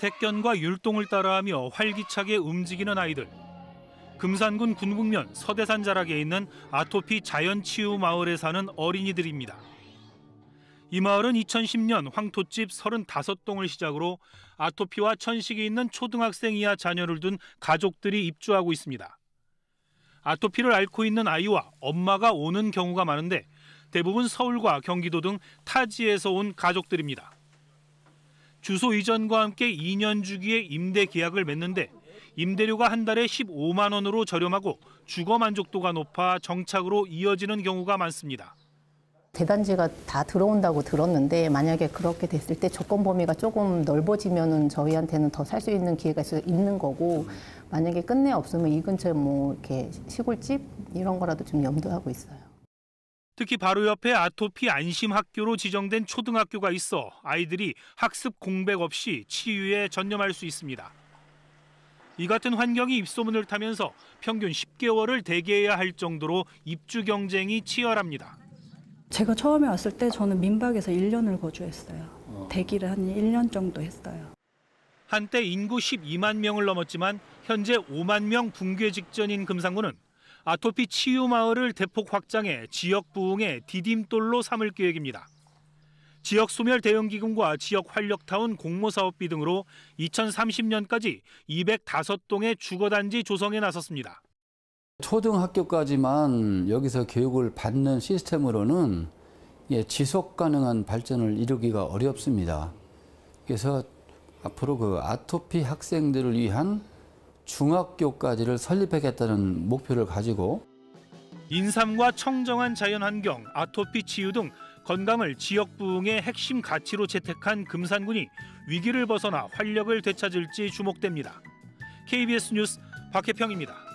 택견과 율동을 따라하며 활기차게 움직이는 아이들. 금산군 군북면 서대산 자락에 있는 아토피 자연치유 마을에 사는 어린이들입니다. 이 마을은 2010년 황토집 35동을 시작으로 아토피와 천식이 있는 초등학생 이하 자녀를 둔 가족들이 입주하고 있습니다. 아토피를 앓고 있는 아이와 엄마가 오는 경우가 많은데 대부분 서울과 경기도 등 타지에서 온 가족들입니다. 주소 이전과 함께 2년 주기의 임대 계약을 맺는데 임대료가 한 달에 15만 원으로 저렴하고 주거 만족도가 높아 정착으로 이어지는 경우가 많습니다. 대단지가 다 들어온다고 들었는데 만약에 그렇게 됐을 때 조건 범위가 조금 넓어지면 저희한테는 더 살 수 있는 기회가 있는 거고 만약에 끝내 없으면 이 근처 뭐 이렇게 시골집 이런 거라도 좀 염두하고 있어요. 특히 바로 옆에 아토피 안심학교로 지정된 초등학교가 있어 아이들이 학습 공백 없이 치유에 전념할 수 있습니다. 이 같은 환경이 입소문을 타면서 평균 10개월을 대기해야 할 정도로 입주 경쟁이 치열합니다. 제가 처음에 왔을 때 저는 민박에서 1년을 거주했어요. 어. 대기를 한 1년 정도 했어요. 한때 인구 12만 명을 넘었지만 현재 5만 명 붕괴 직전인 금상군은 아토피 치유 마을을 대폭 확장해 지역 부흥의 디딤돌로 삼을 계획입니다. 지역 소멸 대응 기금과 지역 활력타운 공모 사업비 등으로 2030년까지 205동의 주거 단지 조성에 나섰습니다. 초등학교까지만 여기서 교육을 받는 시스템으로는 예, 지속 가능한 발전을 이루기가 어렵습니다. 그래서 앞으로 그 아토피 학생들을 위한 중학교까지를 설립하겠다는 목표를 가지고 인삼과 청정한 자연환경, 아토피 치유 등 건강을 지역부흥의 핵심 가치로 채택한 금산군이 위기를 벗어나 활력을 되찾을지 주목됩니다. KBS 뉴스 박혜평입니다.